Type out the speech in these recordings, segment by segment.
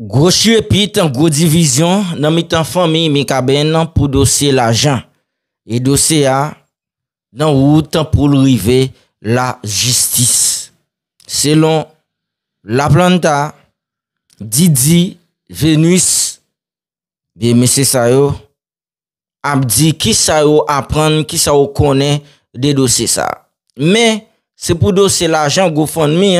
Gwo chwe pit an gwo divizyon nan mi tan fwami mi kaben nan pou dosye la jan. E dosye a nan wou tan pou lwive la jistis. Selon la planta, Didi, Venus, biye mese sayo, ap di ki sayo apren, ki sayo kone de dosye sa. Me se pou dosye la jan gwo fwami mi,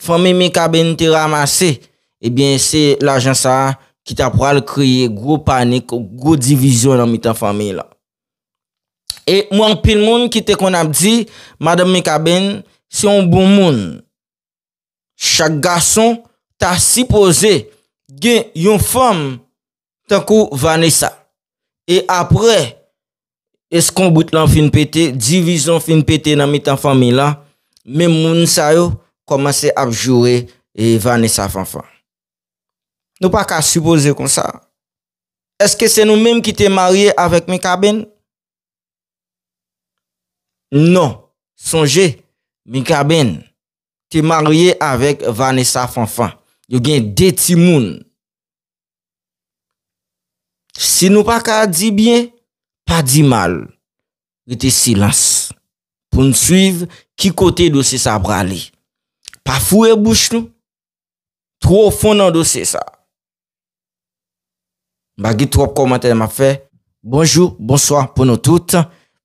fwami mi kaben te ramase, Ebyen, eh se l'agen sa ki ta pral kriye gwo panik, gwo divizyon nan mi tan fami la. E mwen pil moun ki te kon ap di, madame Mekaben, se yon bon moun, chak gason ta sipoze gen yon fam tan kou Vanessa. E apre, es kon bout lan fin pete, divizyon fin pete nan mi tan fami la, men moun sa yo koman se ap jure Vanessa fanfan. Nou pa ka suppose kon sa. Eske se nou menm ki te marye avèk Mika Ben? Non. Sonje. Mika Ben. Te marye avèk Vanessa Fanfan. Yo gen deti moun. Se nou pa ka di bien, pa di mal. Yo te silans. Poun suive ki kote dosi sa prale. Pa fou e bouch nou. Tro fon nan dosi sa. Bagitrop komante ma fe, bonjou, bonsoy, pou nou tout,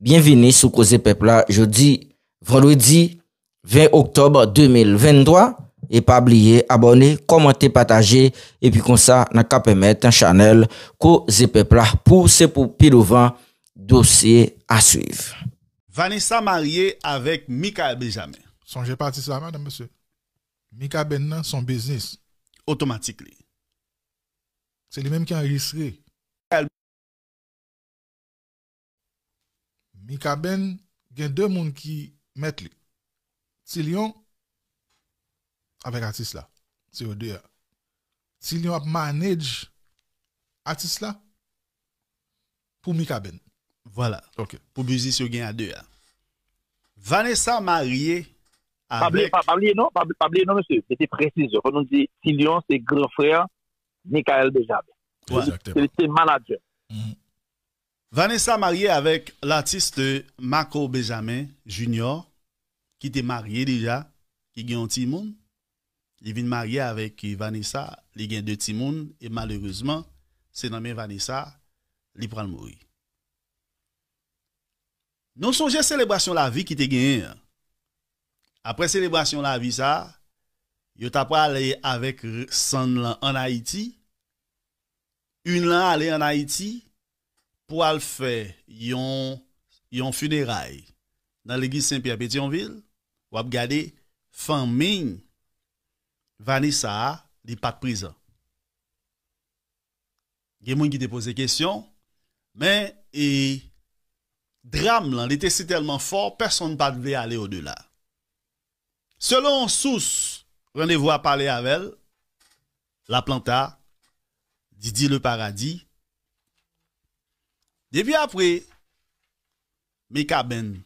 bienveni sou ko ze pepla, jodi, vanloui di, 20 oktob 2023, e pa abliye, abone, komante, pataje, epi kon sa, nan ka pemet, chanel, ko ze pepla, pou se pou pilouvan, dosye a suiv. Vanessa mariye avek Mika Benjamin. Sonje pati sa, madame, monsye. Mika Benjamin son biznis. Otomatik li. C'est lui-même qui a enregistré. Mika Ben, il y a deux personnes qui mettent lui. Tilion, avec artiste là, c'est au deux. Tilion a manage artiste là pour Mika Ben. Voilà. OK. Pour il y a deux. Hein. Vanessa marié. avec... Pas non, non, monsieur. C'était précis. On nous dit Tilion, c'est grand frère Michael Desjardins. c'est le manager. Mhm. Vanessa mariée avec l'artiste Marco Benjamin Junior, qui était marié déjà, qui gagne un timon. Il vient marié avec Vanessa, il gagne deux petits et malheureusement, c'est nommé Vanessa, il prend le mourir. Nous célébration la vie qui te gagné. Après célébration la vie, ça, yo tapwa ale avek son lan an Haiti, yon lan ale an Haiti, pou al fe yon funeray nan l'Eglise Saint-Pierre-Pétionville, wap gade fan min vani sa li pat priza. Gen mwen ki te pose kesyon, men e dram lan, li te se telman for, person ne pat ve ale o de la. Selon sous Rendez-vous à parler avec elle. La planta. Didi le paradis. Depuis après, Mika Ben,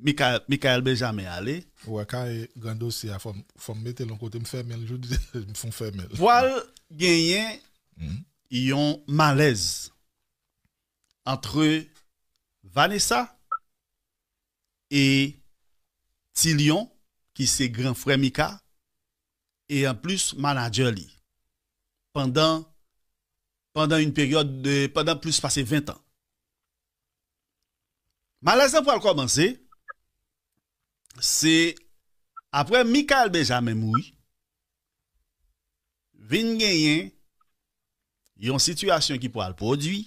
Mika, Mikael Benjamin allé. Ouais, quand grand dossier, il faut mettre l'autre côté, me me font faire mal. Voilà, gagné, ils mm-hmm. ont malaise entre Vanessa et Tilion, qui c'est grand frère Mika, E an plus manager li. Pendan pendan yon peryode de pendan plus pase 20 an. Malazan pou al komanse se apre Mikal beja menmoui vin genyen yon situasyon ki pou al produi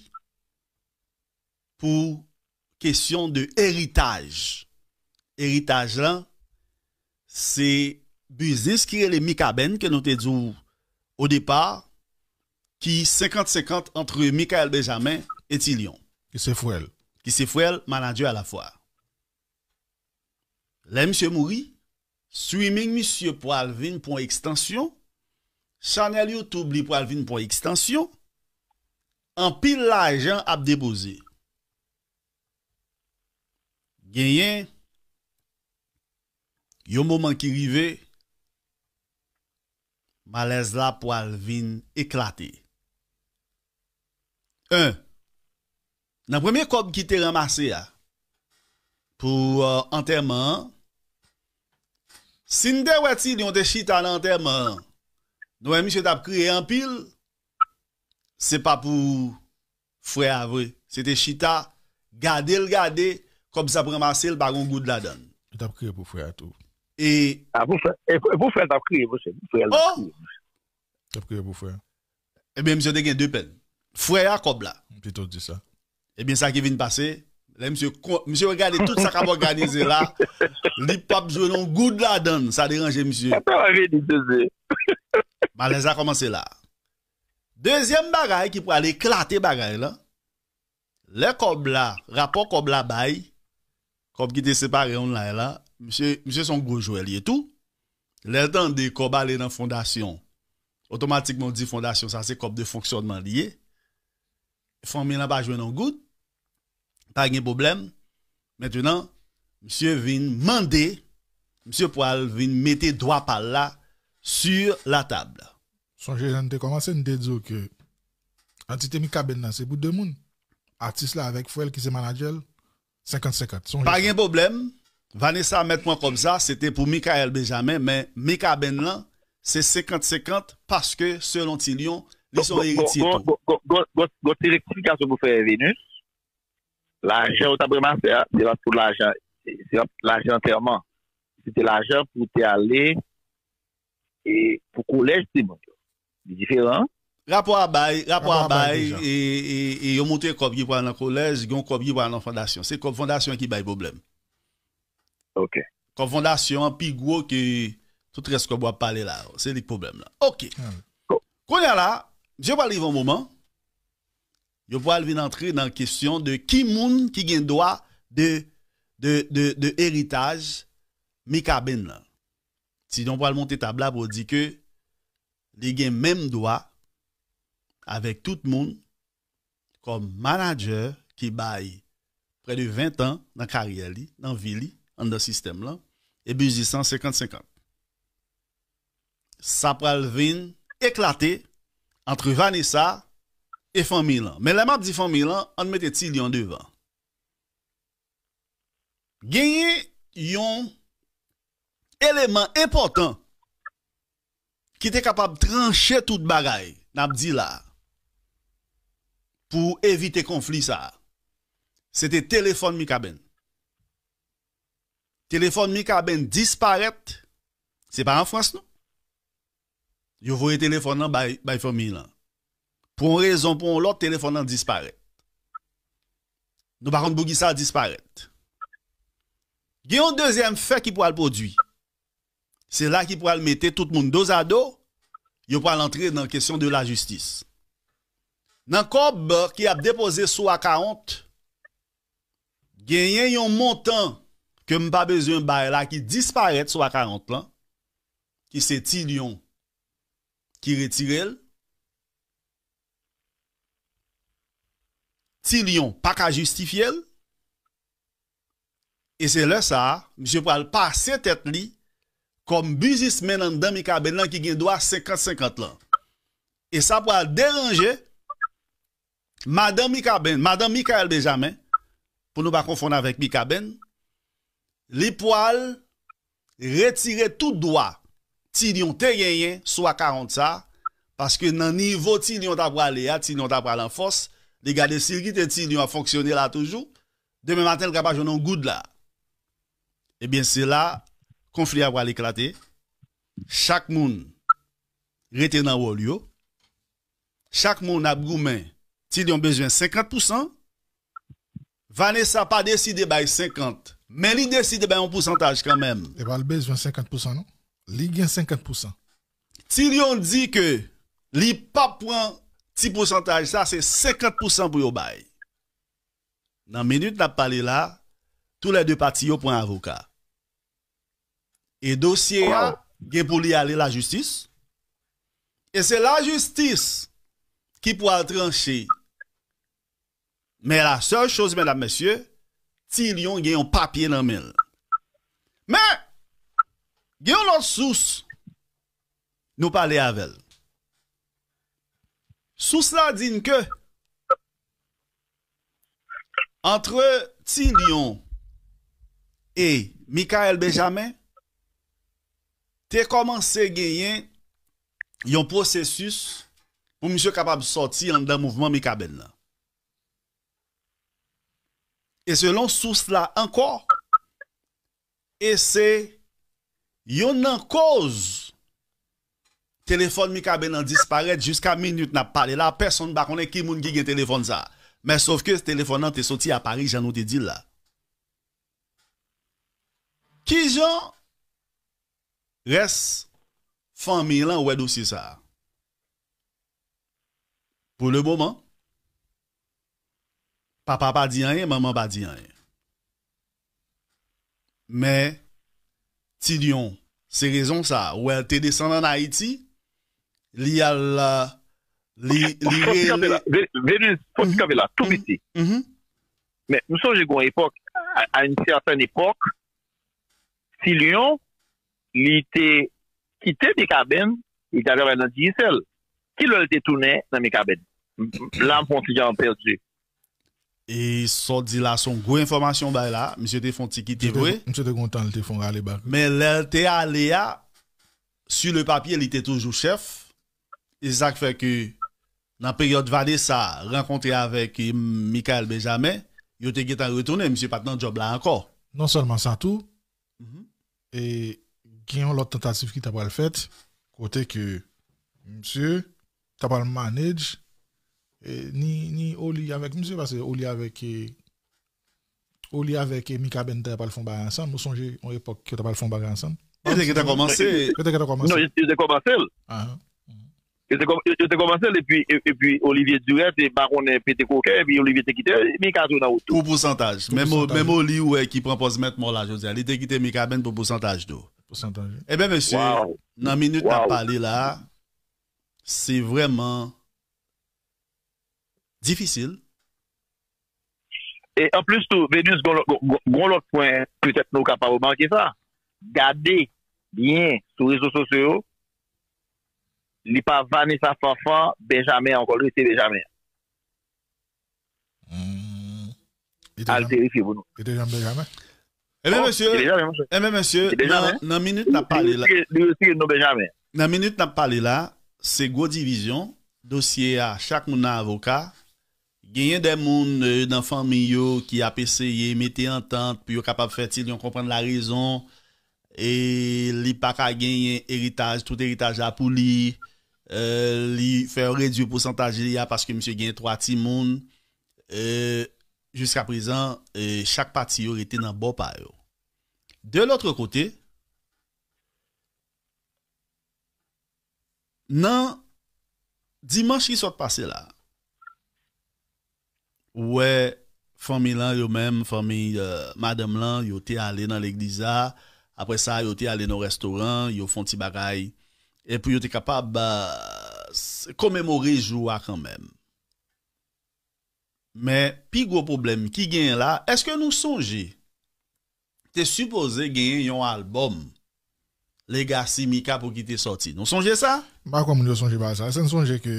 pou kesyon de eritage. Eritaj lan se Buzis kire le Mikaben ke nou te djou ou depar ki 50-50 antre Mikael Benjamin eti Lyon. Ki se fwel manan djou a la fwa. Le msye Mouri suy ming msye po alvin pon ekstansyon chanel yo toubli po alvin pon ekstansyon an pil la ajan ap deboze. Gyenyen yo mouman ki rive ma lez la po al vin eklate. Un, nan premye kod ki te ramase ya, pou anterman, euh, sin de weti di yon te chita nan anterman, doy mi se tap kre yon pil, se pa pou fwe avre. Se te chita, gade l gade, kod sa premase l bagon goud la don. Se tap kre pou fwe atovre. Et... Ah, vous faites vous savez vous faites vous faites. Oh! Vous faites, vous faites Eh bien, monsieur, vous deux peines. Frère, cobla, Kobla. Plutôt dit ça. Eh bien, ça qui vient de passer... monsieur, monsieur regardez tout ça qu'on a organisé là. L'hip-hop un non de la donne. Ça dérange, monsieur. Malaise bah, a commencé là. Deuxième bagaille qui pourrait aller éclater bagaille là. Le cobla, rapport cobla bail. Comme qui était séparé on l'a là monsieur, monsieur son gros joël et tout. Les temps de aller dans fondation. Automatiquement dit fondation, ça c'est comme de fonctionnement lié. Famille n'a pas joué dans good. Pas de problème. Maintenant, monsieur vient demander monsieur Poil vient mettre droit par là sur la table. Son gérant a commencé à dire que l'entité Benna, c'est pour deux monde. Artiste là avec Fouel qui est manager, 50-50. Pas de problème. Vanessa, met mwen kom sa, se te pou Mikael Benjamin, men Mika Ben Lan, se 50-50, paske, selon ti Lyon, li son iritito. Gote rekoum kase mou fere Venus, la jen ou ta breman se la pou la jen, se la jen terman, se te la jen pou te ale, e pou koulej ti moun, di diferan. Rapo a bay, rapo a bay, e yon mouti e kob givwa nan koulej, yon kob givwa nan fondasyon. Se kob fondasyon ki bay boblem. kon fondasyon, pi gwo ki tout resko bo ap pale la, se li problem la. Ok, kon ya la, je wale li von mouman, yo wale vin antre nan kisyon de ki moun ki gen doa de eritaj mi kabin la. Si yon wale monte tabla, bo di ke li gen menm doa avèk tout moun kon manajer ki bay pre de 20 an nan karyali, nan vili, an da sistem la, e bizisant 50-50. Sa pral vin eklate antre Vanessa e Fon Milan. Men lèman ap di Fon Milan, an mette ti li an devan. Genye yon eleman important ki te kapab tranche tout bagay nan ap di la pou evite konfli sa. Se te telefon mi kaben. Telefon mi ka ben disparete, se pa an fwans nou. Yo vwoye telefon nan bay fwans mi lan. Pon rezon pon lò, telefon nan disparete. Nou bakon bou gisa disparete. Gen yon dezyen fè ki pou al podwi. Se la ki pou al mette tout moun dozado, yo pou al antre nan kesyon de la justis. Nan kob ki ap depose sou ak a ont, gen yon montan ke m pa bezwen baye la ki disparet sou a 40 plan ki se ti lion ki retirel ti lion pa ka justifiel e se le sa mse pou al pa se tet li kom buzis menan dan Mikaben la ki gen do a 50-50 lan e sa pou al deranje madan Mikaben madan Mikael Bezamen pou nou pa konfon avèk Mikaben li poal retire tout doa ti li yon teryenyen, swa 40 sa, paske nan nivou ti li yon tabwa le a, ti li yon tabwa lan fos, li gade sirgite ti li yon foksyone la toujou, deme maten graba jounon goud la. Ebyen eh se la, konflik apwa li klate, chak moun rete nan wou li yo, chak moun ap goumen, ti li yon bejwen 50%, vane sa pa deside bay 50%, Mais il décide ben un pourcentage quand même. Il va ben, le besoin 50%, non? Il gagne 50%. on dit que li pas prend petit pourcentage, ça c'est 50% pour bail. Dans la minute là, tous les deux parties ont un avocat. Et dossier a, ah, pour lui aller la justice. Et c'est la justice qui pourra trancher. Mais la seule chose, mesdames, messieurs, Ti Lyon gen yon papye nan men. Men, gen yon lout sous nou pale avel. Sous la din ke, entre Ti Lyon e Mikael Benjamin, te komanse gen yon prosesus moun misyo kapab soti an dan mouvman Mikabel nan. Et selon source là encore, et c'est yon en cause téléphone Mika nan disparaît jusqu'à minute n'a parlé là personne ne connaît qui moun qui téléphone ça. Mais sauf que ce téléphone est sorti à Paris, j'en ai dit là. Qui j'en reste famille là ouais dossier ça. Pour le moment, Pa papa di an, maman ba di an. Mè, ti Lyon, se rezon sa, ou el te desan nan Haiti, li al, li, li, veni, veni, mhm. tout viti. Mè, nou son jè gwen epok, an yon epok, ti Lyon, li te kite mi kaben, li kaben nan di hisel, ki lòl te toune nan mi kaben, lan pon ti jan perdi. et ça dit là son gros information bah là monsieur te font M. Téfonti vrai monsieur content mais il était allé sur le papier il était toujours chef et ça fait que dans la période valé ça rencontré avec e, Michael Benjamin il était qui un retourné monsieur pas dans job là encore non seulement ça tout mhm. et il y a une tentative qui t'a pas le fait côté que monsieur t'a pas le manage ni, ni Oli avec monsieur parce que Oli avec eh, Oli avec eh, Mika Benta pas le fond bagarre ensemble nous songez en époque que pas le fond bagarre ensemble et être que t'as commencé. que t'as commencé. Non, j'ai commencé. Ah. J'ai ah. commencé et puis et puis Olivier Duret et Baron pété coquet et puis Olivier t'a quitté Mika dans Pour pourcentage. Même même Oli ouais qui propose mettre je dis il t'a quitté Mika Ben pour pourcentage d'eau. Pourcentage. Eh bien monsieur, dans minute à parlé là, c'est vraiment Difisil. En plus tou, goun lòk poen, pou tèt nou kapavouman ki sa, gade, byen, sou rizou sosyo, li pa vane sa fanfan, Benjamin, an kon lò, ite Benjamin. Al terifi vounou. Ite Benjamin. Eme monsye, eme monsye, nan minute na pale la, nan minute na pale la, se gwo divizyon, dosye a, chak mounan avokaf, genyen den moun nan e, fami yo ki apeseye, mette entente, pi yo kapab fè til yon komprende la rezon, e li pak a genyen eritaj, tout eritaj apou li, e, li fè orè diyo pwosantaje ya, paske msye genyen 3 timoun, e, jiska prezan, e, chak pati yo rete nan bo payo. De loutre kote, nan dimanche ki sot pase la, Ouè, fòmi lan yo mèm, fòmi euh, madèm lan, yo te ale nan l'egliza. Apre sa, yo te ale nan restoran, yo fon ti bagay. Epi yo te kapab euh, komemori jou a kèmèm. Mè, pi gwo problem ki gen la, eske nou sonje? Te suppose gen yon albom, Legacy Mika pou ki te soti. Nou sonje sa? Mè akwa moun yo sonje ba sa. Se nou sonje ki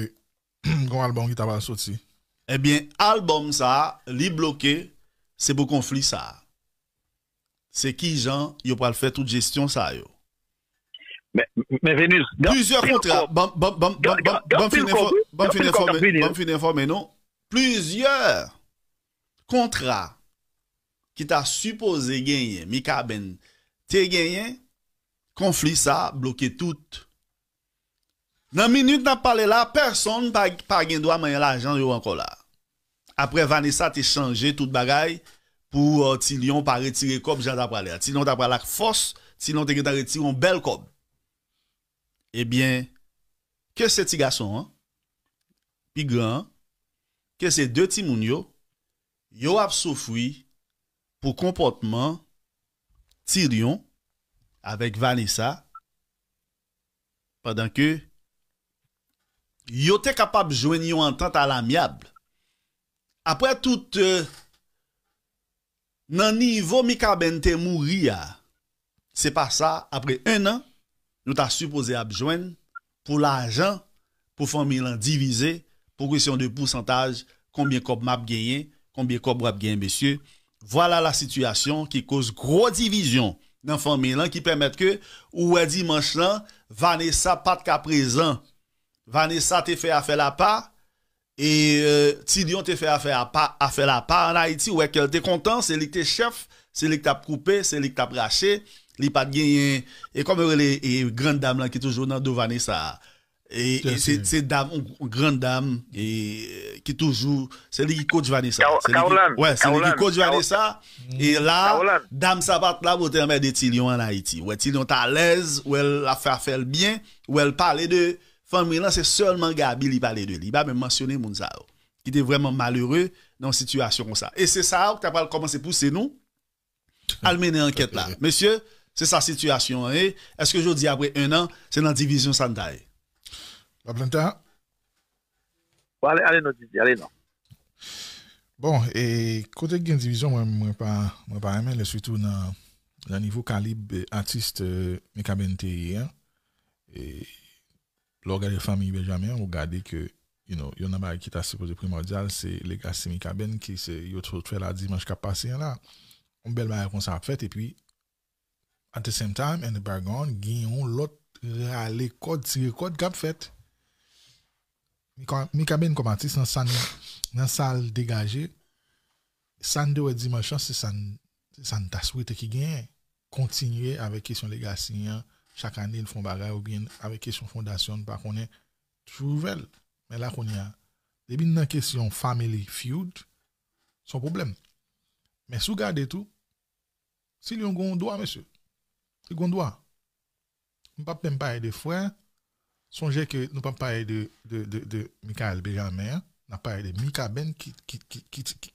yon albom ki taba soti. e eh bin al bom sa, li bloke, se pou konflik sa. Se ki jan yo pal fè non. tout gestyon sa yo. Men venus, gan pil kon kon. Ban fin informe nou, pou men konflik sa, plizye kontra ki ta suppose genyen, mi ka ben te genyen, konflik sa, bloke tout. Nan minute nan pale la, person pa gen do a manye la jan yo anko la. Apre Vanessa te chanje tout bagay pou euh, ti Lyon pa retire kob, jan ta prale. Ti non ta prale ak fos, ti non te gen ta retire bel kob. Ebyen, eh ke se ti gason an, pi gran, ke se de ti moun yo, yo ap soufwi pou kompotman ti Lyon avek Vanessa padan ke yo te kapab jwen yon entante al amyable. Apre tout, euh, nan nivou mikaben te mou ria, se pa sa, apre 1 an, nou ta supose ap jwen, pou la jan, pou fonmè lan divize, pou kresyon de pousantaj, konbyen kob map genyen, konbyen kob wap genyen, besye. Vwala la situasyon ki koz gro divizyon nan fonmè lan ki pwemet ke ou wè di manch lan, vane sa pat ka prezan Vanessa te fè a fè la pa e, e Tilyon te fè a fè la pa a fè la pa an Haïti wè ke l te kontan, se li te chef se li te ap koupè, se li te ap rachè li pat genyen e kom wè lè, e, e gran dam lan ki toujou nan do Vanessa e, e se dam ou gran dam ki toujou, se li ki kouj Vanessa wè, se li ki kouj Vanessa e la, dam sa pat la wè te mè de Tilyon an Haïti wè Tilyon ta lèz, wè l a fè a fè l byen wè l pale de famille c'est seulement Gabi qui parlait de lui. Il va même mentionné Mounzao, qui était vraiment malheureux dans une situation comme ça. Et c'est ça que tu as commencé à pousser nous à mener enquête là. Monsieur, c'est sa situation. Hein. Est-ce que je dis après un an, c'est dans la division Sandaï? La planta? Hein? Allez, allez, non, allez, non. Bon, et côté de division, moi, moi, pas, moi, pas aimer, surtout dans le niveau calibre euh, artiste euh, Mekabente, hein. et l'organe de famille Benjamin, on regardez que, you know, il y en a qui t'a supposé primordial, c'est les gars Simi Kaben qui se sont fait la dimanche qui a passé là. On belle manière qu'on s'est fait et puis, at the same time, en the background, l'autre, râle, code, tire, code, qu'a fait. Mi Kaben comme artiste dans dans salle dégagée, samedi ou dimanche, c'est ça c'est Sande, t'as souhaité qui gagne. Continuer avec question les gars chaque année, ils font bagarre ou bien avec question fondation, pas qu'on est nouvelle. Mais là, qu'on y a, bien une question family feud, son problème. Mais sous regardez tout, si un un droit, monsieur, il on droit. On ne peut même pas de frères. Songez que nous ne pas parler de, de, de, de Michael Benjamin, n'a pas de Mika Ben qui, qui, qui, qui,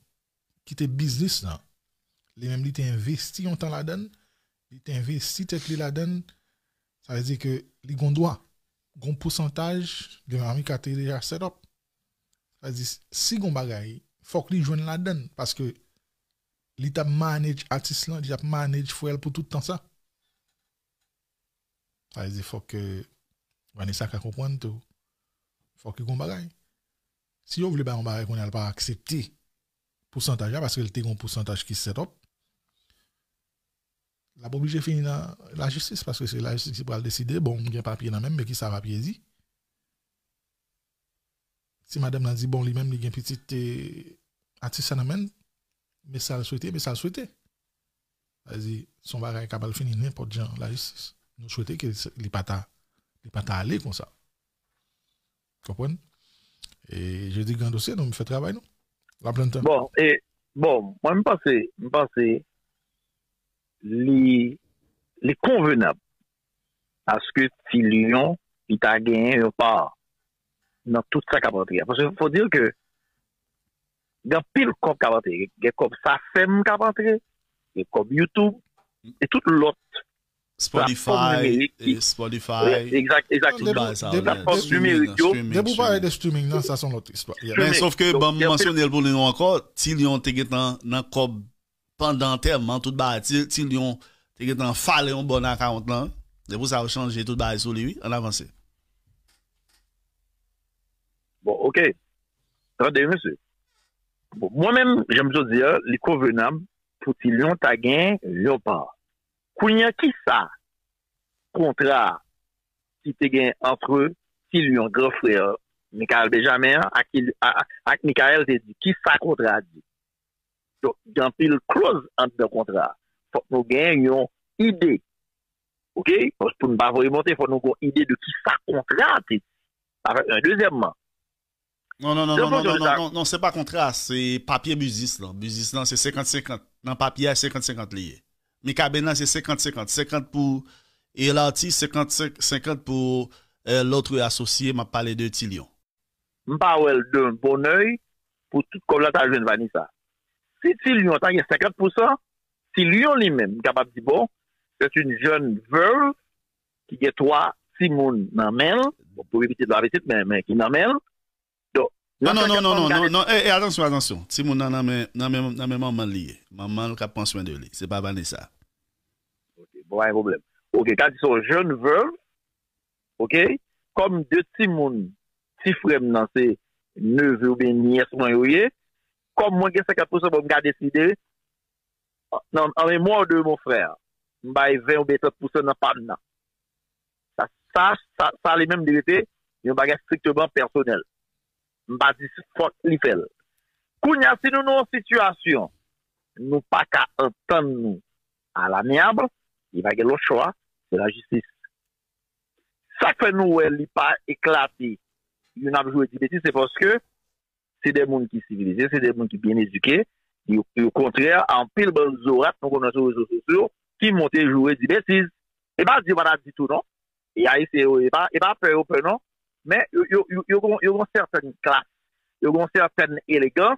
qui business là. Les mêmes, investi en temps la donne, il était investi tête la donne, ça veut dire que les gondois, un pourcentage de l'armée qui a été déjà setup, Ça veut dire, si gon il faut que les jeunes la donne parce que l'état manage artiste là, l'état manage pour tout le temps ça. Ça veut dire, faut que Vanessa ka comprendre tout. Faut que gon bagay. Si vous voulez pas un bagay pas accepté pourcentage parce que le un pourcentage qui set setup la pas obligé de la justice parce que c'est la justice qui va décider. Bon, il y a papier dans même, mais qui ça va dit. Si madame a dit, bon, lui-même, il y a un petit euh, même, mais ça le souhaitait, mais ça le souhaitait. Vas-y, son bagage est capable de finir n'importe gens, la justice. Nous souhaitons que les pas les à aller comme ça. Comprenez? Et je dis grand dossier, nous me fait travail, non? La plainte. Bon, et bon, moi, je pense, je pense, li konvenab aske si Lyon ita gen yo pa nan tout sa kapantre. Fos yo fò dir ke gen pil kop kapantre, gen kop sa fem kapantre, gen kop Youtube, gen tout lot Spotify, Spotify Exact, exact. De pou pa e de streaming nan, sa son noti. Sòf ke ban mwansyon di elpounen yo akor, si Lyon te gen nan kop pendant tellement tout bas ti lion, te gen tan fale un bon account là. C'est pour ça changer tout bas, sur lui, en avance. Bon, ok. Tendez, monsieur. moi-même, j'aime toujours dire, les convenables, pour ti lion ta qu'il y a qui ça? Contrat qui te gagne entre ti lion grand frère Michael Benjamin, à, à, à Michael dit, qui ça contrat dit? jan pil kloz an ti de kontra fòk nou gen yon ide ok, fòk nou kon ide de ki sa kontra an ti, pa fèk un dezemman non, non, non, non, non se pa kontra, se papye musis nan papye 50-50 liye, mi kabè nan se 50-50, 50 pou el anti, 50-50 pou loutre asosye, ma pale de ti lion mpa wèl dè un bon oye pou tout kolatajwen vanisa Si li yon tan yon sekret pou sa, si li yon li men, mkabab di bon, jat yon joun veur, ki ge toa, si moun nan men, bon, pou bebiti de la vetit, men ki nan men, do, nan nan nan nan nan, e, e, atansyon, atansyon, si moun nan men, nan men man liye, man man kapanswen de li, se pa ban e sa. Ok, bon, an problem. Ok, kan di son joun veur, ok, kom de ti moun, ti frem nan se, ne ve ou ben ni es moun yo ye, comme moins de 50% pour me décider, non, en mémoire de mon frère, m'baille 20 ou 30% dans pas Ça, ça, ça, ça, les mêmes vérité, yon bagage strictement personnel. M'ba dit, fort li fel. Kounya, si nous nous situation, nous pas qu'à entendre nous à l'amiable, il va y avoir le choix, de la justice. Ça fait nous, elle, il pas éclaté. Il n'a pas joué de bêtises, c'est parce que, c'est des gens qui sont civilisés, c'est des gens qui sont bien éduqués. au contraire, en pile, bon, Zorat, nous connaissons sur les réseaux sociaux, qui montent jouer des bêtises. Et pas dire, pas du tout, non. Et a pas, et pas peur, non. Mais, ils ont une certaine classe, ils ont une certaine élégance.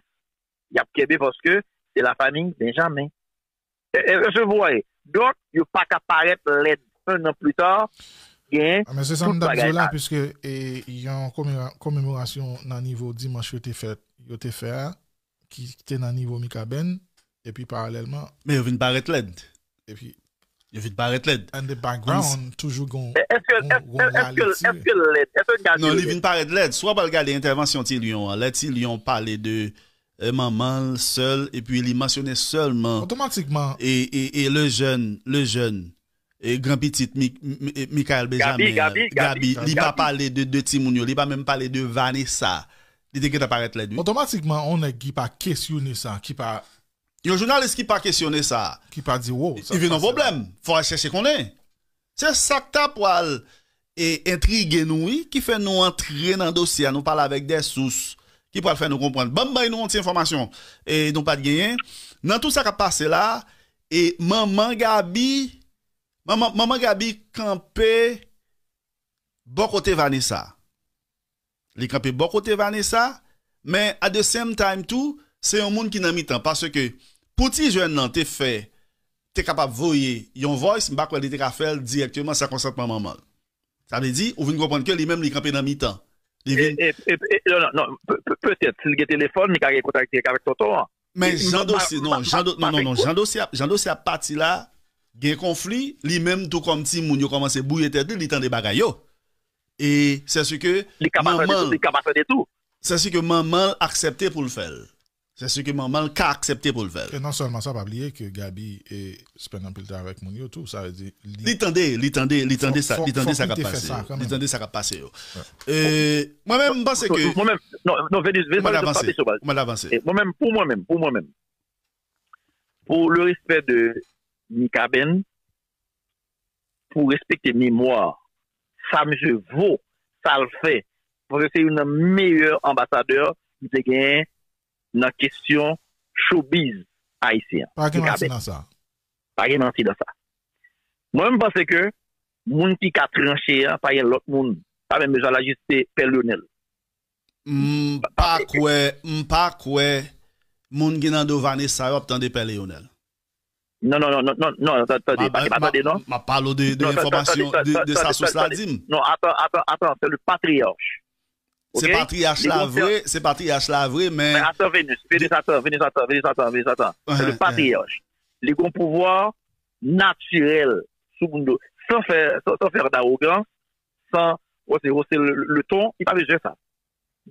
Il y a Québec parce que c'est la famille Benjamin. Et, et, je vois. Donc, n'y faut pas qu'à paraître l'aide un an plus tard. Mè se sanm da pizola piskè yon komemoration nan nivou Dimash Vete Fèr ki te nan nivou Mikaben e pi paralèlman. Mè yon vin paret led. E pi. Yon vin paret led. And the background toujou gon lalit. E fk yon led. Non, yon vin paret led. Swa Balgale Intervention ti lyon. Lè ti lyon pale de euh, maman, sel, e pi li masonè selman. Automatikman. E le jen, le jen. E Grand Petit, Mikael Benjamin... Gabi, Gabi, Gabi... Li pa pale de Timounio, li pa mèm pale de Vanessa. Li dekè te parete lè dwi. Automatikman, onè e ki pa kèsyounè sa. Yon jounalist ki pa kèsyounè sa. Ki pa di, wow... Ki vè nan vòblem. Fòre chèche konè. Se sakta poal et intrigè noui ki fè nou entrè nan dosyè, nou pale avèk desous ki poal fè nou komprèn. Bambay nou an ti informasyon. E, nan tout sa ka pase la, et maman Gabi... Maman Gabi kampe Boko te vane sa Li kampe boko te vane sa Men at the same time tou Se yon moun ki nan mi tan Pase ke pouti jwen nan te fe Te kapap voye yon voice Mbak wale de te kafel di aktiveman sa konsantman maman Sa me di ou vini kompon ke li men Li kampe non, non, non, nan mi tan Pe se ti nge telefon Ni kage kontak te kavek toto Men jando se Jando se apati la des conflits lui-même tout comme petit monde commence à bouilloter dit il tente de bagarro et c'est ce que maman tout c'est ce que maman a accepté pour le faire c'est ce que maman a accepté pour le faire et non seulement ça pas oublier que Gabi est super avec tout ça veut dire dit tendez dit ça dit ça va passer dit ça va passer moi-même pense que moi-même non venez venez pas moi-même pour moi-même pour moi-même pour le respect de mi kaben pou respekte mi mwa sa mse vo sa l fe pou se yon meye ambasade nou se gen nan kesyon choubiz a isi pa gen ansi nan sa pa gen ansi nan sa mwen mpase ke moun ki katrenche pa gen lot moun pa gen mwen jala juste pel yonel mpa kwe mpa kwe moun gen an do vane sa yop tan de pel yonel Non, non, non, non, non, non attendez, attendez, non. Ma parle de, de l'information de, sa source Non, attends, attends, attends, c'est le patriarche. C'est patriarche la vraie, c'est patriarche la vraie, mais... mais... Attends, Vénus, Vénus, attends, Vénus, attends, Vénus, attends, C'est le patriarche. Les grands pouvoirs naturels, sans faire, sans, faire d'arrogance, sans, oh, oh, c'est le, le ton, il pas besoin de ça.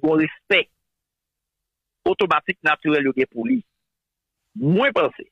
Bon respect automatique, naturel, il y a pour lui. Moins penser.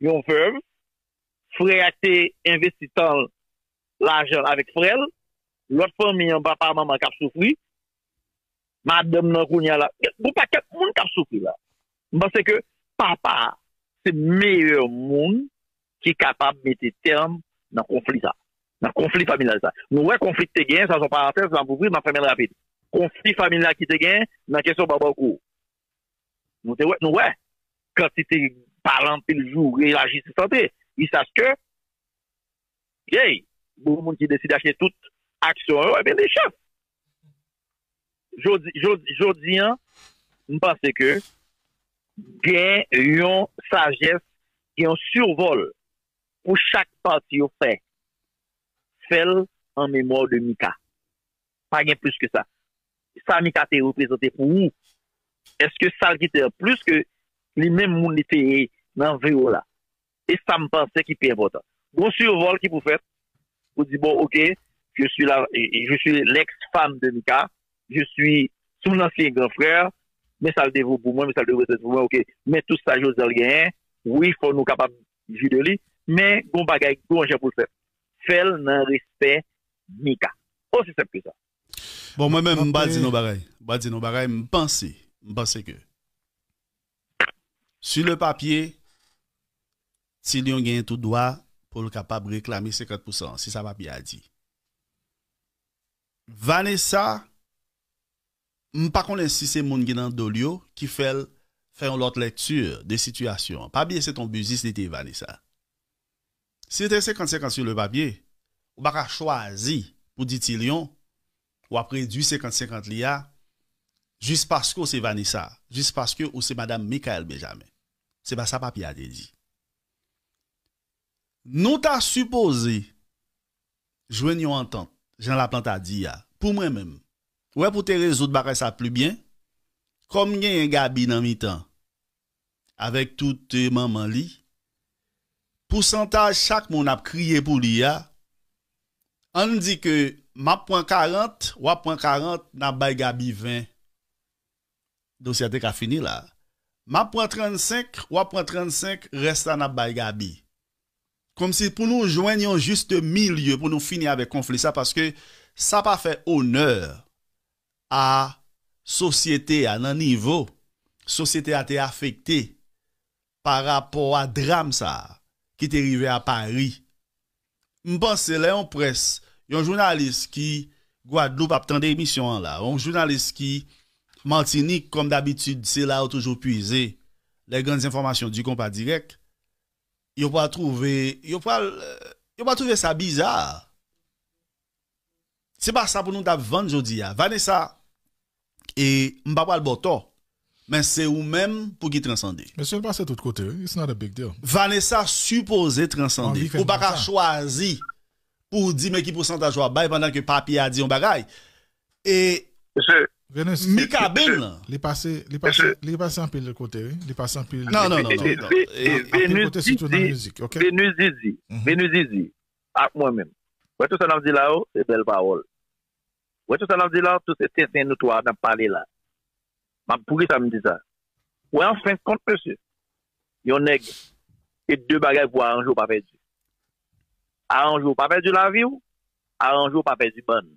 Yon veuve, frère a été investi l'argent avec frère, l'autre famille, papa, maman, qui a souffri, madame, nan, kounia, là, vous pas, qui a souffri, là. Moi, c'est que papa, c'est le meilleur monde qui est capable de mettre terme dans le conflit, ça. Dans conflit familial, ça. Nous, ouais, le conflit te gain, ça, j'en parle vous faire, ça, ma famille, rapide. Le conflit familial qui te gain, dans question est sur papa, au Nous, ouais, nous, Quand c'était parlant pile jour et la justice santé. Ils sachent que, hey, beaucoup de monde qui décide d'acheter toute action, eh bien, les chefs. Jodi, jodi, hein, je pense que, gen yon sagesse, gen yon survol pour chaque parti yo fait. Fel en mémoire de Mika. Pas rien plus que ça. ça Mika pour vous. Est-ce que ça gite plus que Li men moun li feye nan Veola. E sa m panse ki pe important. Gon sou vol ki pou fet. Ou di bon, ok, je sou e, e, l'ex-fam de Mika. Je sou sou lansi gen frèr. Mè sal devou pou mwen, mè sal devou pou mwen, ok. Mè tout sa jose del gen. Oui, fò nou kapam ju de li. Mè, goun bagay, goun jè pou fet. Fel nan respè Mika. Ou si sep kè sa. Bon, mwen mè mbadi nou baray. Mbadi nou baray, mpansi. Mpansi kè. Su le papye, si Lyon gen tout doa, pou l'kapab reklame 50%, si sa papye a di. Vanessa, m pa kon l'insiste moun genant dolyo, ki fel fè yon lot lektur de situasyon. Pa biye se ton buzis li te Vanessa. Si te 50-50 le papye, ou baka chwazi, ou di ti Lyon, ou apre du 50-50 li a, jis paske ou se Vanessa, jis paske ou se Madame Mikael Benjamin. Se ba sa papi a te di. Nou ta suppose, jwen yon anton, jan la planta di ya, pou mwen men, wè pou te rezout baka sa plu bien, kom nye yon gabi nan mi tan, avek tout te manman li, pousantaj chak moun ap kriye pou li ya, an di ke, ma poun 40, wè poun 40, nan bay gabi 20. Don se ate ka fini la. Ma pwa 35, wap pwa 35, restan ap bay gabi. Kom se pou nou jwen yon juste mi lye pou nou fini avè konflik sa, paske sa pa fè onèr a sosyete an an nivou. Sosyete a te afekte par rapport a dram sa ki te rive a Paris. Mbose lè yon pres, yon jounalist ki gwa dlou pap tan de emisyon la, yon jounalist ki... Martinique, comme d'habitude, c'est là où toujours puiser les grandes informations du compas direct. Ils a pas trouvé, pas, euh, pas ça bizarre. C'est pas ça pour nous vendre aujourd'hui. Hein. Vanessa, et Mbapal pas le mais c'est vous même pour qui transcender. Mais c'est pas de l'autre côté, hein. it's not a big deal. Vanessa supposé transcender. Ou pas choisi pour dire mais qui pourcentage va bail pendant que papier a dit un bagaille. Et. Monsieur. Mikabin là. Il est passé, il est passé, il est passé en pile de côté, il est passé en pile. Non non non non. musique. Didi, zizi Didi, mhm. zizi à moi-même. Ouais tout ça nous dit là, haut c'est belle parole. Ouais tout ça nous dit là, tout c'est très nous trois d'en parler là. Mais pourri ça me dit ça? Ouais en fin de compte monsieur, yon nèg et deux bagages pour un jour pas perdu. Un jour pas perdu la vie ou un jour pas perdu bonne.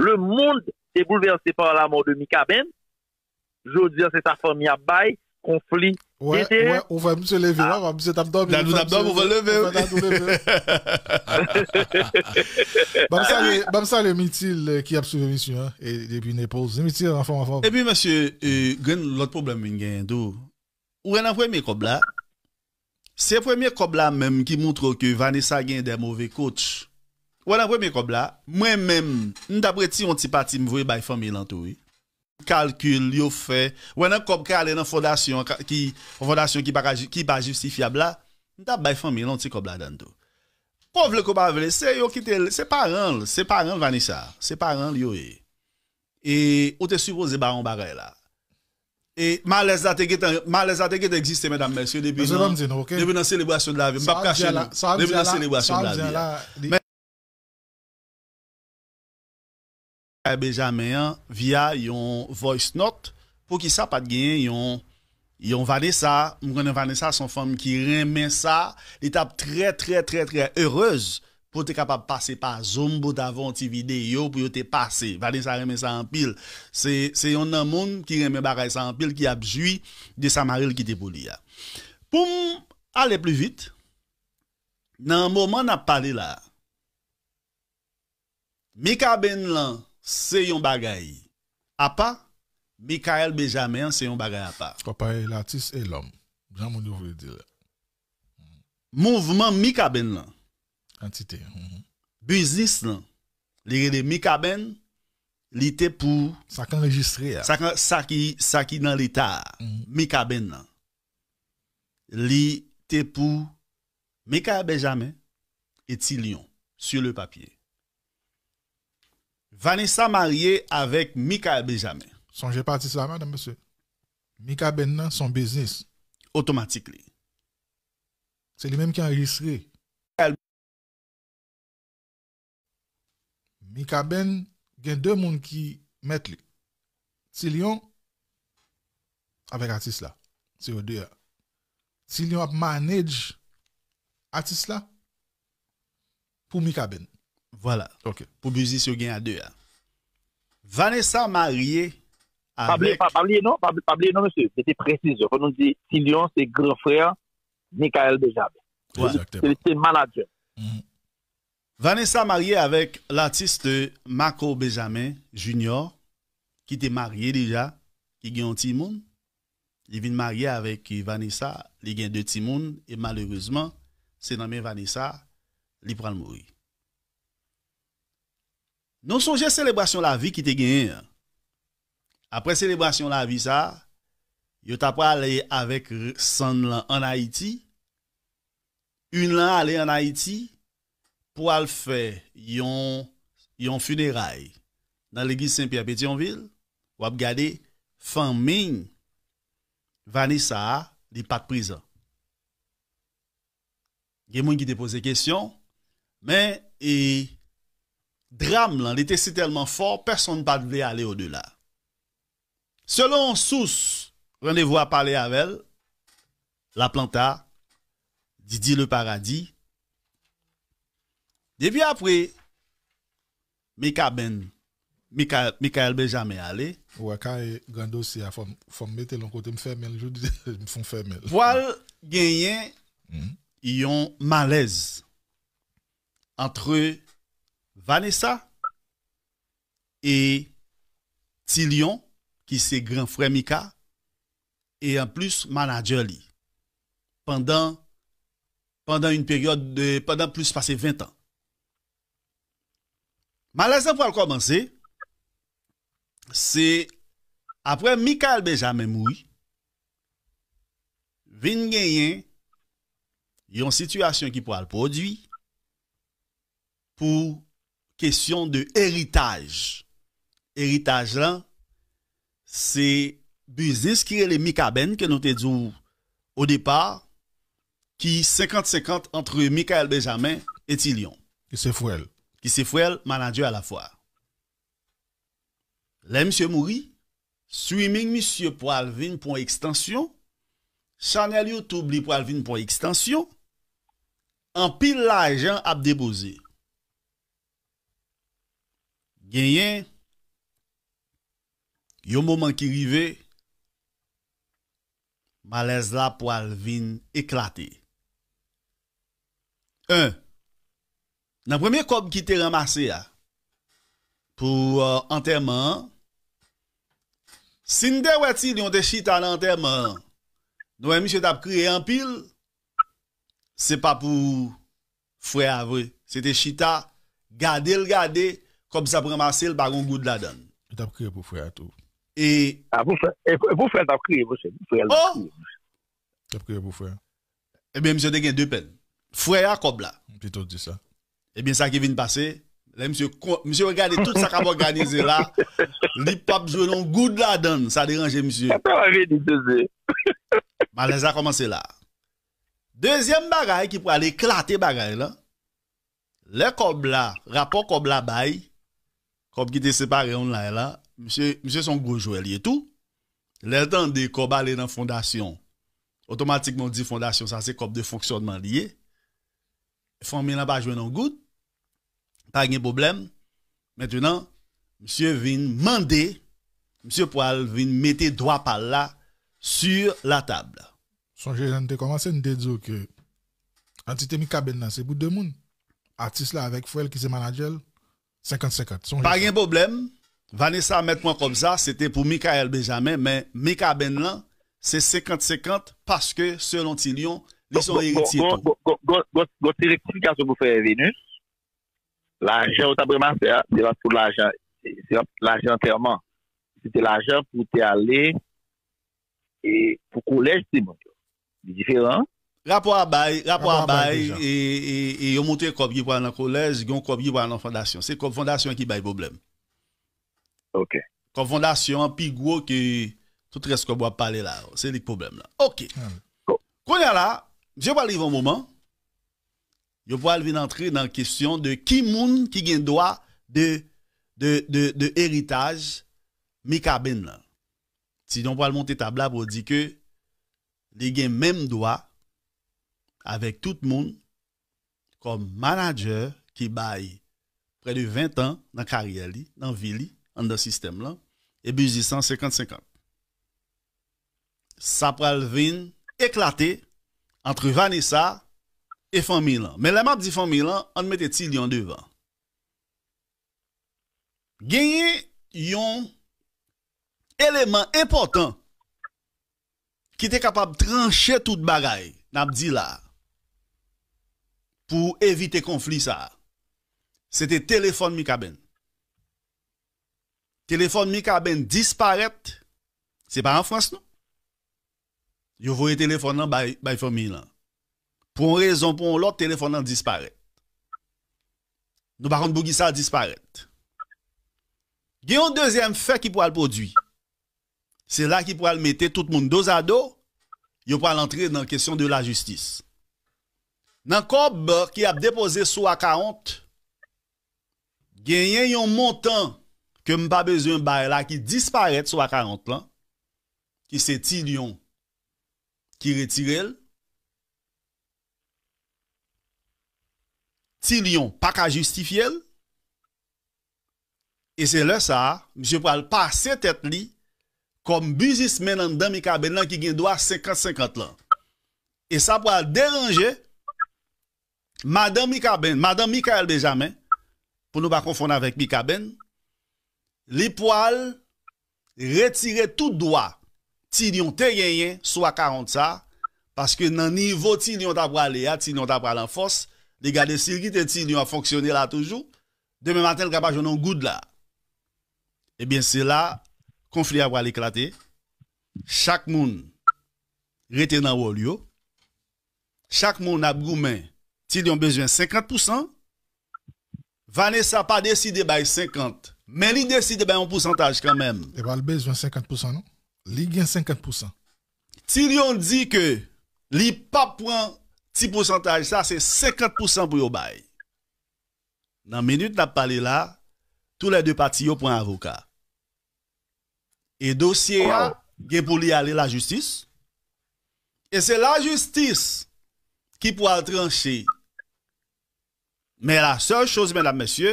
Le monde est bouleversé par la mort de Mika Ben. Je dire, c'est sa famille à bail, conflit. Ouais, on va me se lever, ah. on va me se taper Nous on va lever. On va le lever. Bam euh, qui a suivi l'émission, hein, et depuis une pause. forme, enfant, enfant. Et puis, monsieur, euh, l'autre problème, il d'où? Ou en a premier cob C'est le premier cob là même qui montre que Vanessa gagne des mauvais coachs voilà même je kob la, même n'ta n un famille. yon ti pati famille, Calcul, yo fait wè nan kob ka qui nan fondasyon ki, qui ki, qui ki ba la, famille, le yo qui te, c'est c'est Vanessa, c'est yo Et e, ou là Et malaise là, malaise là, mesdames, messieurs, depuis Depuis la célébration de la vie. Pas caché, depuis la célébration de la vie. Benjamin via yon voice note pou ki sa pat gen yon Vanessa mwenè Vanessa son fom ki reme sa lita pou tre tre tre tre heurez pou te kapap pase pa zon pou ta vonte videyo pou yo te pase. Vanessa reme sa anpil se yon nan moun ki reme baray sa anpil ki apjui de sa maril ki te boli ya. Poum, ale plu vit nan mouman ap pale la mi kaben lan c'est un bagay à part Michael Benjamin, c'est un bagay à part. est l'artiste et l'homme. Jean vous dire. Mouvement Mikaben Entité. Business là. de Mika Ben, mhm. ben pour. Ça enregistré. Hein. Ça, qui, ça qui dans l'état. Mhm. Mikaben. hmm pour Michael Benjamin et Tilion sur le papier. Vanessa marye avèk Mikal Benjamin. Sonje pa atis la madame mese. Mikal Benjamin nan son biznis. Otomatik li. Se li menm ki an registre. Mikal Benjamin gen dè moun ki met li. Se li yon avèk atis la. Se yon ap manèj atis la pou Mikal Benjamin. Voilà. Ok. Pour Buzi, il gain à deux. Hein. Vanessa mariée avec... Pas oublier, non, pas non, monsieur. C'était précise. On nous dit Silion, c'est grand frère Michael Bejab. Exactement. c'est manager. Mm-hmm. Vanessa mariée avec l'artiste Marco Benjamin Junior, qui était marié déjà, qui gagne un petit monde. Il vient marier avec Vanessa, il gagne deux petits monde, et malheureusement, c'est nommé Vanessa, il prend le mourir. Non souje selebrasyon la vi ki te genyen. Apre selebrasyon la vi sa, yo tapwa ale avek san lan an Haiti. Un lan ale an Haiti pou al fe yon funeray. Nan l'Eglise Saint-Pierre-Bétionville, wap gade fan mèn vani sa di pat priza. Gen mwen ki te pose kèsyon, men e... drame là, était tellement fort, personne ne voulait aller au-delà. Selon Sous, rendez-vous à parler avec elle, la planta, Didi le paradis. Depuis après, Mika Ben, Mika, Mikael Benjamin allé. Ouais, quand grand dossier, il faut mettre l'un côté, me faire mal, je me font fermer. ils ont malaise entre Vanessa e Tillion ki se gran frè Mika e an plus manager li pandan pandan yon peryode pandan plus pase 20 an. Ma lese pou al komanse se apre Mika el bejamemou vin genyen yon situasyon ki pou al podwi pou Kèsyon de eritaj. Eritaj lan, se buzis ki re le Mikaben ke note djou ou depa ki 50-50 antre Mikael Benjamin eti Lyon. Ki se fwel manan djou a la fwa. Le msye Mouri, suy ming msye po alvin pou ekstansyon, chanelyo toubli po alvin pou ekstansyon, an pil la ajan abdebozey. Il y a un moment qui arrive, malaise la pour Alvin éclater. Un, la première premier qu'il qui était ramassé pour euh, enterrement, si nous avons à l'enterrement, doyen Monsieur mis créé en pile, ce n'est pas pour frère, c'était chita, garder le garder comme ça pour ramasser le baron goût de la donne. Tu as pour frère tout. Et ah, vous frère, pour frère t'as pour Oh. T'as pris, pour frère. Eh bien monsieur a deux peines. Frère à là. Plutôt dit ça. Eh bien ça qui vient de passer, monsieur, monsieur regardez tout ça va organisé là. L'hip-hop joue non goût de la donne. Ça dérange, monsieur. Malaise ça commencé là. Deuxième bagaille qui pourrait aller éclater bagaille là. Le cobla, rapport cobla bail, qui était séparé on là là monsieur monsieur son gros joueur et tout les temps de cob dans fondation automatiquement dit fondation ça c'est cob de fonctionnement lié Formé là pas jouer en goutte pas de problème maintenant monsieur vient mander monsieur poil vient mettre droit par là sur la table son jeune commencé commencer te dire que entité mi cabine là c'est bout de monde artiste là avec Fouel qui c'est manager 50-50. Par gen boblem, Vanessa met mwen kom sa, se te pou Mikael Benjamin, men Mika Ben Lan se 50-50 paske selon ti Lyon, li son iriti tou. Gote rekoum kase mou fere Venus, la jen ou tabreman se la pou la jen, se la pou la jen terman, se te la jen pou te ale, pou kou lej ti moun, di diferan, Rapport à bail, rapport à bail, et et ont monté comme ils dans le collège, ils ont comme dans la fondation. C'est comme fondation qui bail problème. OK. Comme fondation, plus gros que tout reste qu'on va parler là. C'est le problème là. OK. Ah Quand là, je vais arriver un moment, je vais aller entrer dans la question de qui moun qui gagne droit de, de, de, héritage, Mika là. Si on va monter table là pour dire que les gagne même droit avèk tout moun kom manajer ki bay pre de 20 an nan karyeli, nan vili, an da sistem lan, e bi jisan 50-50. Sa pral vin eklate antre Vanessa e Fon Milan. Men lèman ap di Fon Milan, an mette ti li an devan. Genye yon eleman important ki te kapab tranche tout bagay nan ap di la. pour éviter conflit ça. C'était téléphone Mikaben. Téléphone Mikaben disparaît. C'est pas en France non. Yo voyez téléphone dans by, famille là. Pour une raison pour l'autre téléphone disparaît. Nous par contre bougie ça disparaît. Il y a un deuxième fait qui pourrait le produire. C'est là qu'il pourra le mettre tout le monde dos à dos. Il pourra l'entrer dans la question de la justice. nan kob ki ap depoze sou a 40, genyen yon montan ke m pa bezyon bay la ki disparet sou a 40 lan, ki se ti lyon ki retirel, ti lyon pa ka justifiel, e se le sa, mse pral pa se tet li, kom buzis men nan dami kaben lan ki gen do a 50-50 lan, e sa pral deranje Madame Mikabene, Madame Mikael Benjamin, pou nou pa konfonan vek Mikabene, li poal retire tout doa ti nyon te yen yen, swa 40 sa, paske nan nivou ti nyon ta prale ya, ti nyon ta prale an fos, li gade sirgite ti nyon a foksyone la toujou, deme maten graba jounon goud la. Ebyen se la, konfli a prale eklate, chak moun rete nan wou li yo, chak moun ap goumen S'ils ont besoin 50%, Vanessa pas décidé faire 50%, Mais mais de pourcentage un pourcentage quand même. Et pas ben, besoin de 50% non? Li gagne 50%. S'ils ont dit que ke pas pa de pourcentage ça c'est 50% pour yo Dans la minute là, tous la, deux partis tous pris un avocat. Et dossier, il y a pour aller à la justice. Et c'est la justice qui pourra trancher Men la sej chose, mèdame, mèsyè,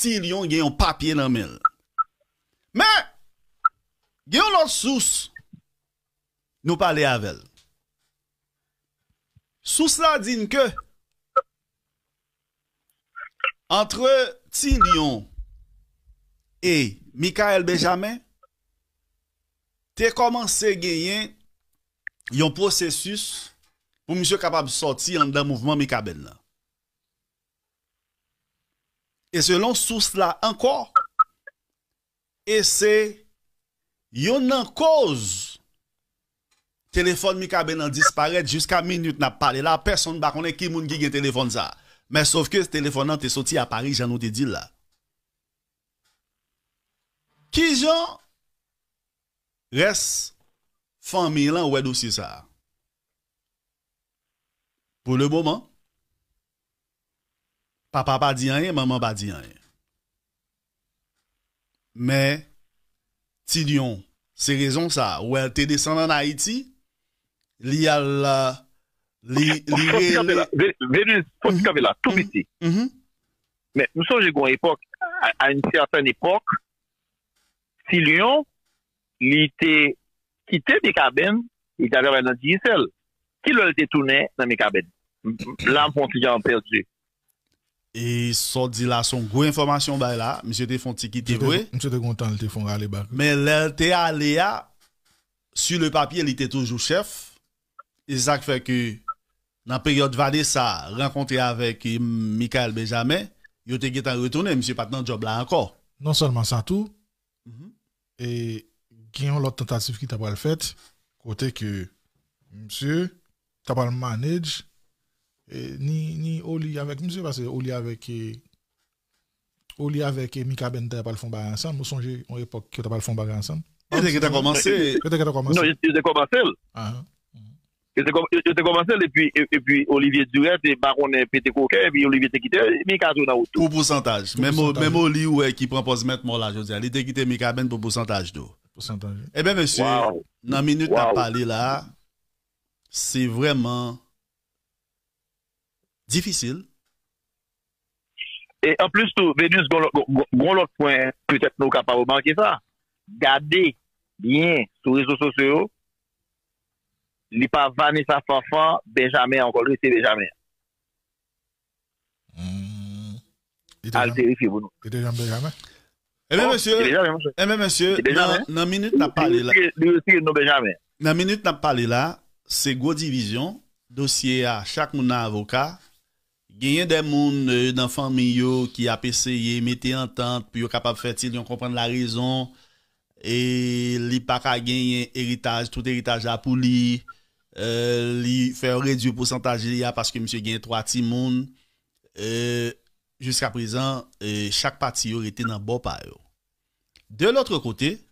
ti Lyon gen yon papye nan men. Men, gen yon lòl sous nou pale avel. Sous la din ke, antre ti Lyon e Mikael Benjamin, te komanse gen yon yon prosesus mè mèsyè kapab soti an dan mouvman Mikael Benjamin. Et selon source là encore, et c'est yon en cause téléphone Mika Benan disparaît jusqu'à minute n'a parlé là personne ne connaît qui moun qui gen téléphone ça. Mais sauf que ce téléphone est sorti à Paris, j'en ai dit là. Qui j'en reste famille là ou dossier ça? Pour le moment, Papa pa di anye, mama pa di anye. Mè, ti Lyon, se rezon sa, ou el te desan nan Haiti, li al, li, li, veni, veni, tout viti. Mè, nou son jè gwen epok, an yon epok, ti Lyon, li te kite me kaben, li kabe nan di hisel, ki lòl te toune nan me kaben, lan pon ti jan perdi. Et ça dit là, son gros information, bah là, monsieur te font ticket. Téfonti Monsieur te content, il te Mais là, allé à, sur le papier, il était toujours chef. Et ça fait que, dans la période vade ça, rencontré avec euh, Michael Benjamin, il était qui retourné, monsieur Patrick job là encore. Non seulement ça, tout. Mhm. Et, il y a une autre tentative qui t'a pas fait, côté que, monsieur, t'as pas le manage, ni, ni Oli avec monsieur, parce que Oli avec, eh, Oli avec eh, Mika Benta pas le fond bagarre ensemble, nous songe en époque que t'as pas le fond bagarre ensemble. C'est est-ce que t'as commencé? C'est que commencé? Non, j'ai commencé. Ah. Je hein. t'ai commencé, et puis, et puis Olivier Duret, et Baron eh, Pété Coquet, et puis Olivier s'est quitté, Mika tout Pour pourcentage. Même, même Oli ouais, qui propose maintenant là, je veux dire, il t'a quitté Mika Ben pour pourcentage d'eau. Pourcentage. Eh bien, monsieur, dans la minute wow. parlé là, c'est vraiment Difisil. En plus tou, goun lòk poen, pou tèp nou kapavou manke sa, gade, byen, sou rizou sosyo, li pa vane sa fanfan, Benjamin, ankolou, se Benjamin. Al terifi vounou. Emen monsye, emen monsye, nan minute na pale la, nan minute na pale la, se gwo divizyon, dosye a, chak mounan avoka, f, genyen den moun nan e, fami yo ki apeseye, mette entante, pou yo kapab fè til yon komprende la rezon, e li baka genyen eritaj, tout eritaj apou li, e, li fè orèdi ou pwosantaje ya, paske msye genyen 3 timoun, e, jiska prezan, e, chak pati yo rete nan bo payo. De loutre kote, e,